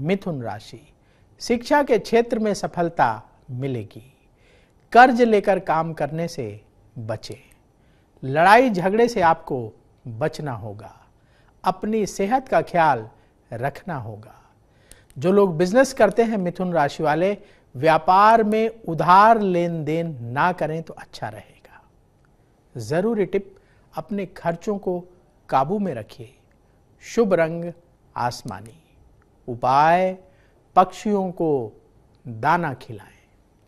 मिथुन राशि शिक्षा के क्षेत्र में सफलता मिलेगी कर्ज लेकर काम करने से बचें लड़ाई झगड़े से आपको बचना होगा अपनी सेहत का ख्याल रखना होगा जो लोग बिजनेस करते हैं मिथुन राशि वाले व्यापार में उधार लेन देन ना करें तो अच्छा रहेगा जरूरी टिप अपने खर्चों को काबू में रखिए शुभ रंग आसमानी उपाय पक्षियों को दाना खिलाएं